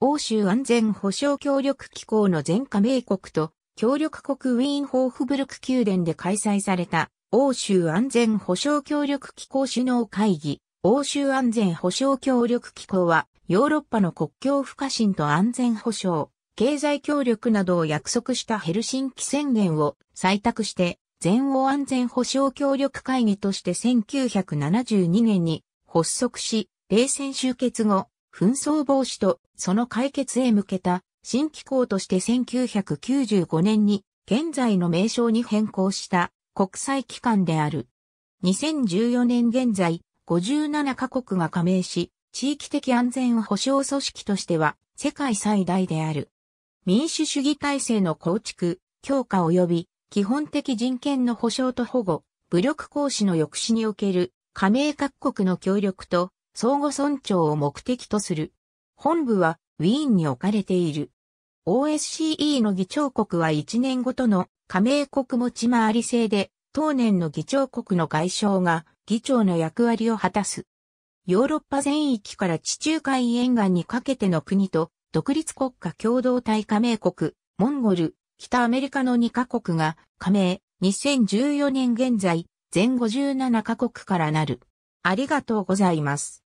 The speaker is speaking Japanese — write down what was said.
欧州安全保障協力機構の全加盟国と協力国ウィーンホーフブルク宮殿で開催された欧州安全保障協力機構首脳会議、欧州安全保障協力機構はヨーロッパの国境不可侵と安全保障、経済協力などを約束したヘルシンキ宣言を採択して全欧安全保障協力会議として1972年に発足し、冷戦終結後、紛争防止とその解決へ向けた新機構として1995年に現在の名称に変更した国際機関である。2014年現在57カ国が加盟し、地域的安全保障組織としては世界最大である。民主主義体制の構築、強化及び基本的人権の保障と保護、武力行使の抑止における加盟各国の協力と相互尊重を目的とする。本部はウィーンに置かれている。OSCE の議長国は1年ごとの加盟国持ち回り制で、当年の議長国の外相が議長の役割を果たす。ヨーロッパ全域から地中海沿岸にかけての国と、独立国家共同体加盟国、モンゴル、北アメリカの2カ国が加盟、2014年現在、全57カ国からなる。ありがとうございます。